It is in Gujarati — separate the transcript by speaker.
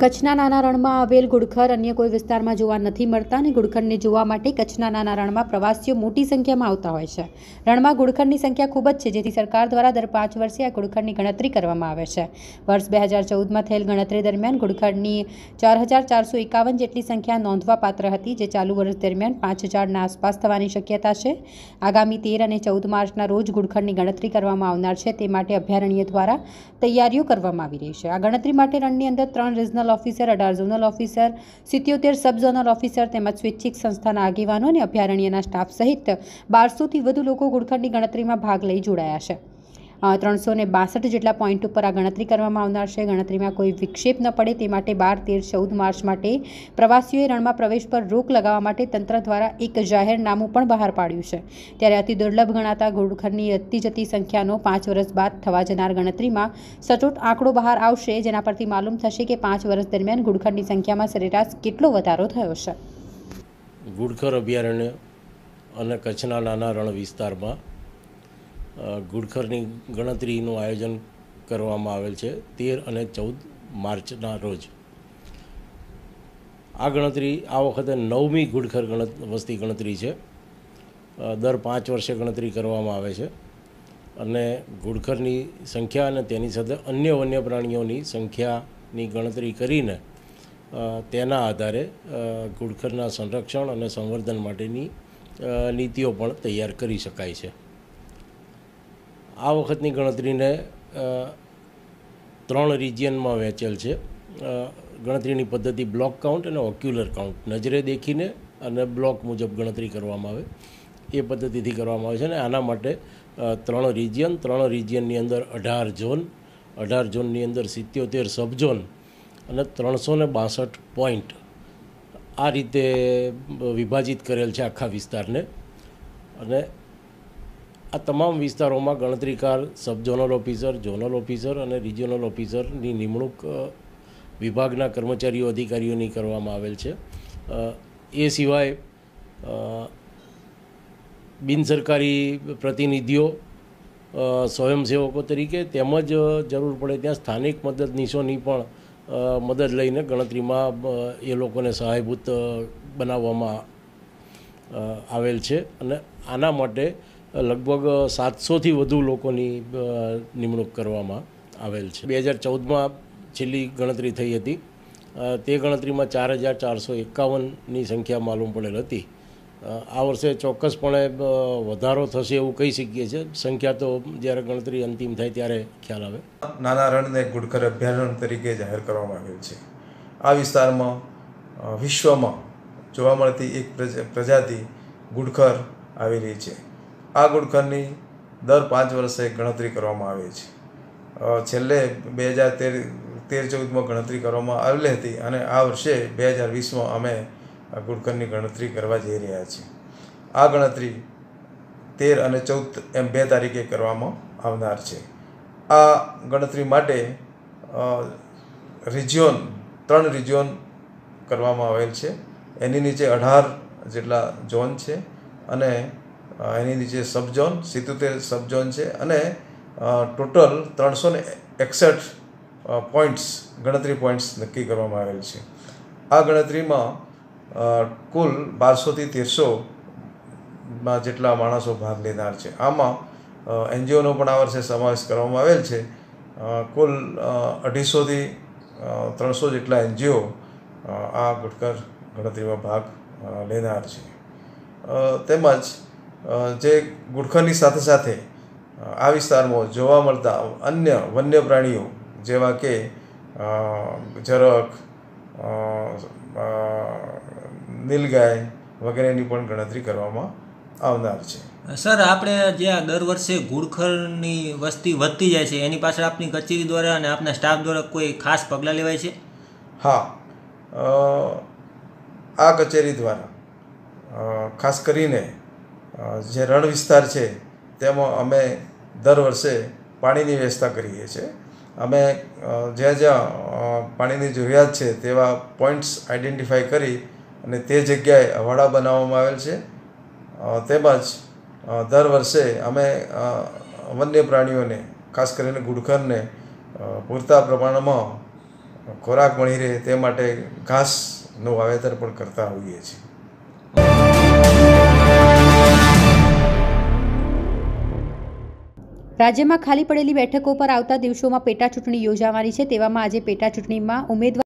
Speaker 1: કચ્છના નાના રણમાં આવેલ ગુડખર અન્ય કોઈ વિસ્તારમાં જોવા નથી મળતા અને ગુડખરને જોવા માટે કચ્છના નાના રણમાં પ્રવાસીઓ મોટી સંખ્યામાં આવતા હોય છે રણમાં ગુડખરની સંખ્યા ખૂબ જ છે જેથી સરકાર દ્વારા દર પાંચ વર્ષે આ ગુડખરની ગણતરી કરવામાં આવે છે વર્ષ બે હજાર ચૌદમાં થયેલ ગણતરી દરમિયાન ગુડખરની ચાર હજાર ચારસો એકાવન જેટલી સંખ્યા નોંધવાપાત્ર હતી જે ચાલુ વર્ષ દરમિયાન પાંચ હજારના આસપાસ થવાની શક્યતા છે આગામી તેર અને ચૌદ માર્ચના રોજ ગુડખરની ગણતરી કરવામાં આવનાર છે તે માટે અભયારણ્ય દ્વારા તૈયારીઓ કરવામાં આવી રહી છે આ ગણતરી માટે રણની અંદર ત્રણ રિઝનલ ઝોનલ ઓફિસર અઢાર ઝોનલ ઓફિસર સિત્યોતેર સબ ઝોનલ ઓફિસર તેમજ સ્વૈચ્છિક સંસ્થાના આગેવાનો અને અભયારણ્યના સ્ટાફ સહિત બારસોથી વધુ લોકો ગુડખંડની ગણતરીમાં ભાગ લઈ જોડાયા છે ત્રણસો ને બાસઠ જેટલા પોઈન્ટ ઉપર આ ગણતરી કરવામાં આવનાર છે ગણતરીમાં કોઈ વિક્ષેપ ન પડે તે માટે બાર તેર ચૌદ માર્ચ માટે પ્રવાસીઓએ રણમાં પ્રવેશ પર રોક લગાવવા માટે તંત્ર દ્વારા એક જાહેરનામું પણ બહાર પાડ્યું છે ત્યારે અતિ દુર્લભ ગણાતા ઘોડખરની અતિ જતી સંખ્યાનો પાંચ વર્ષ બાદ થવા જનાર ગણતરીમાં સચોટ આંકડો બહાર આવશે જેના પરથી માલુમ થશે કે પાંચ વર્ષ દરમિયાન ઘુડખરની સંખ્યામાં સરેરાશ કેટલો વધારો થયો છે
Speaker 2: ઘુડખર અભયારણ્ય અને કચ્છના નાના રણ વિસ્તારમાં ઘુડખરની ગણતરીનું આયોજન કરવામાં આવેલ છે તેર અને ચૌદ માર્ચના રોજ આ ગણતરી આ વખતે નવમી ઘુડખર ગણત વસ્તી ગણતરી છે દર પાંચ વર્ષે ગણતરી કરવામાં આવે છે અને ઘુડખરની સંખ્યા અને તેની સાથે અન્ય વન્ય પ્રાણીઓની સંખ્યાની ગણતરી કરીને તેના આધારે ઘુડખરના સંરક્ષણ અને સંવર્ધન માટેની નીતિઓ પણ તૈયાર કરી શકાય છે આ વખતની ગણતરીને ત્રણ રિજિયનમાં વહેંચેલ છે ગણતરીની પદ્ધતિ બ્લોક કાઉન્ટ અને ઓક્યુલર કાઉન્ટ નજરે દેખીને અને બ્લોક મુજબ ગણતરી કરવામાં આવે એ પદ્ધતિથી કરવામાં આવે છે અને આના માટે ત્રણ રિજિયન ત્રણ રિજિયનની અંદર અઢાર ઝોન અઢાર ઝોનની અંદર સિત્યોતેર સબઝોન અને ત્રણસો ને બાસઠ પોઈન્ટ આ રીતે વિભાજિત કરેલ છે આખા વિસ્તારને અને આ તમામ વિસ્તારોમાં ગણતરીકાર sub zonal officer zonal officer અને રિજિયોનલ ઓફિસરની નિમણૂક વિભાગના કર્મચારીઓ અધિકારીઓની કરવામાં આવેલ છે એ સિવાય બિનસરકારી પ્રતિનિધિઓ સ્વયંસેવકો તરીકે તેમજ જરૂર પડે ત્યાં સ્થાનિક મદદનીશોની પણ મદદ લઈને ગણતરીમાં એ લોકોને સહાયભૂત બનાવવામાં આવેલ છે અને આના માટે લગભગ સાતસોથી વધુ લોકોની નિમણૂક કરવામાં આવેલ છે બે હજાર ચૌદમાં છેલ્લી ગણતરી થઈ હતી તે ગણતરીમાં ચાર હજાર ચારસો એકાવનની સંખ્યા માલુમ પડેલ હતી આ વર્ષે ચોક્કસપણે વધારો થશે એવું કહી શકીએ છીએ સંખ્યા તો જ્યારે ગણતરી અંતિમ થાય ત્યારે ખ્યાલ આવે
Speaker 3: નાના રણને ગુડકર અભયારણ્ય તરીકે જાહેર કરવામાં આવ્યું છે આ વિસ્તારમાં વિશ્વમાં જોવા મળતી એક પ્રજાતિ ગુડખર આવેલી છે આ ઘૂડખરની દર પાંચ વર્ષે ગણતરી કરવામાં આવે છે છેલ્લે બે હજાર તેર તેર ચૌદમાં ગણતરી કરવામાં આવેલી હતી અને આ વર્ષે બે હજાર વીસમાં અમે આ ગણતરી કરવા જઈ રહ્યા છીએ આ ગણતરી તેર અને ચૌદ એમ બે તારીખે કરવામાં આવનાર છે આ ગણતરી માટે રિજિયોન ત્રણ રિજિયોન કરવામાં આવેલ છે એની નીચે અઢાર જેટલા ઝોન છે અને એની નીચે સબઝોન સિત્તોતેર સબઝોન છે અને ટોટલ ત્રણસો ને એકસઠ પોઈન્ટ્સ ગણતરી પોઈન્ટ્સ નક્કી કરવામાં આવેલ છે આ ગણતરીમાં કુલ બારસોથી તેરસોમાં જેટલા માણસો ભાગ લેનાર છે આમાં એનજીઓનો પણ આ વર્ષે સમાવેશ કરવામાં આવેલ છે કુલ અઢીસોથી ત્રણસો જેટલા એનજીઓ આ ગુટકર ગણતરીમાં ભાગ લેનાર છે તેમજ જે ગુડખરની સાથે સાથે આ વિસ્તારમાં જોવા મળતા અન્ય વન્ય પ્રાણીઓ જેવા કે ઝરખ નીલગાય વગેરેની
Speaker 2: પણ ગણતરી કરવામાં આવનાર છે સર આપણે જ્યાં દર વર્ષે ઘુડખરની વસ્તી વધતી જાય છે એની પાછળ આપની કચેરી દ્વારા અને આપના સ્ટાફ દ્વારા કોઈ ખાસ પગલાં લેવાય છે
Speaker 3: હા આ કચેરી દ્વારા ખાસ કરીને જે રણ વિસ્તાર છે તેમાં અમે દર વર્ષે પાણીની વ્યવસ્થા કરીએ છીએ અમે જ્યાં જ્યાં પાણીની જરૂરિયાત છે તેવા પોઈન્ટ્સ આઇડેન્ટિફાય કરી અને તે જગ્યાએ હવાડા બનાવવામાં આવેલ છે તેમજ દર વર્ષે અમે વન્ય પ્રાણીઓને ખાસ કરીને ગુડખરને પૂરતા પ્રમાણમાં ખોરાક મળી રહે તે માટે ઘાસનું વાવેતર પણ કરતા હોઈએ છીએ
Speaker 1: રાજ્યમાં ખાલી પડેલી બેઠકો પર આવતા દિવસોમાં પેટાચૂંટણી યોજાવાની છે તેવામાં આજે પેટાચૂંટણીમાં ઉમેદવાર